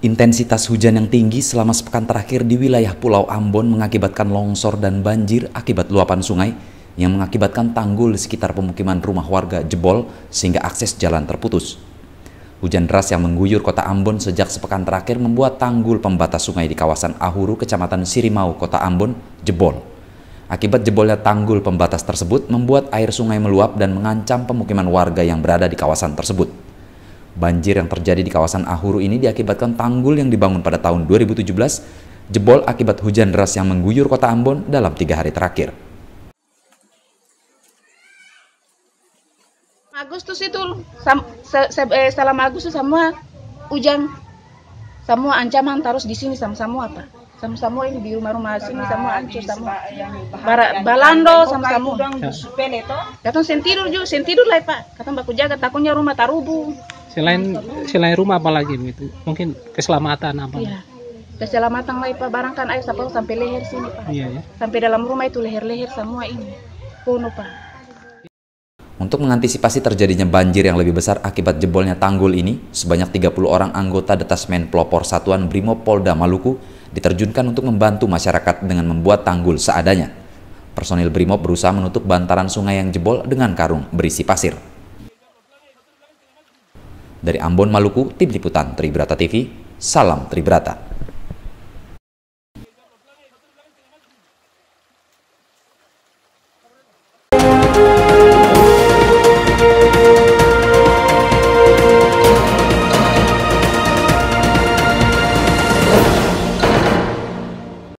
Intensitas hujan yang tinggi selama sepekan terakhir di wilayah Pulau Ambon mengakibatkan longsor dan banjir akibat luapan sungai yang mengakibatkan tanggul di sekitar pemukiman rumah warga jebol sehingga akses jalan terputus. Hujan deras yang mengguyur kota Ambon sejak sepekan terakhir membuat tanggul pembatas sungai di kawasan Ahuru, Kecamatan Sirimau, kota Ambon, jebol. Akibat jebolnya tanggul pembatas tersebut membuat air sungai meluap dan mengancam pemukiman warga yang berada di kawasan tersebut. Banjir yang terjadi di kawasan Ahuru ini diakibatkan tanggul yang dibangun pada tahun 2017 jebol akibat hujan deras yang mengguyur kota Ambon dalam tiga hari terakhir. Agustus itu sam, se, se, eh, Agustus semua hujan semua ancaman terus di sini sama semua apa sama semua ini di rumah-rumah sini sama hancur sama bara balando sama sama katong sentidur juga sentidur lah pak katong baku jaga takutnya rumah tarubu selain selain rumah apalagi begitu mungkin keselamatan apa ya. keselamatan lah pak kan air sampai sampai leher sini pak iya, ya. sampai dalam rumah itu leher-leher semua ini pun pak untuk mengantisipasi terjadinya banjir yang lebih besar akibat jebolnya tanggul ini, sebanyak 30 orang anggota Detasmen Pelopor Satuan Brimo Polda Maluku diterjunkan untuk membantu masyarakat dengan membuat tanggul seadanya. Personil Brimob berusaha menutup bantaran sungai yang jebol dengan karung berisi pasir. Dari Ambon, Maluku, Tim Liputan Tribrata TV, Salam Tribrata.